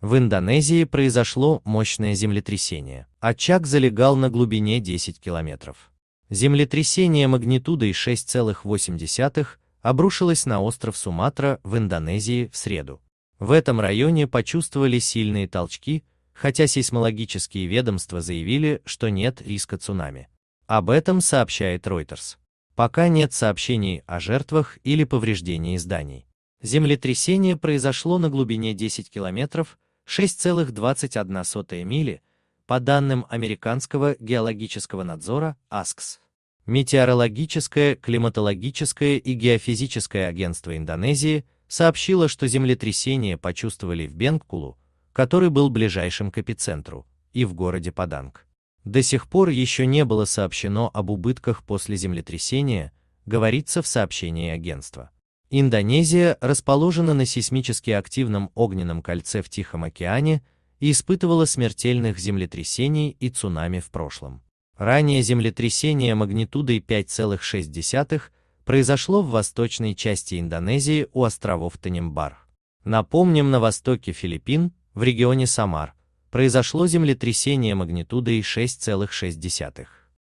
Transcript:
В Индонезии произошло мощное землетрясение. Очаг залегал на глубине 10 километров. Землетрясение магнитудой 6,8 обрушилось на остров Суматра в Индонезии в среду. В этом районе почувствовали сильные толчки, хотя сейсмологические ведомства заявили, что нет риска цунами. Об этом сообщает Reuters. Пока нет сообщений о жертвах или повреждении зданий. Землетрясение произошло на глубине 10 километров, 6,21 мили, по данным Американского геологического надзора АСКС. Метеорологическое, климатологическое и геофизическое агентство Индонезии сообщило, что землетрясение почувствовали в Бенкулу, который был ближайшим к эпицентру, и в городе Паданг. До сих пор еще не было сообщено об убытках после землетрясения, говорится в сообщении агентства. Индонезия расположена на сейсмически активном огненном кольце в Тихом океане и испытывала смертельных землетрясений и цунами в прошлом. Ранее землетрясение магнитудой 5,6 произошло в восточной части Индонезии у островов Танембар. Напомним, на востоке Филиппин, в регионе Самар, произошло землетрясение магнитудой 6,6.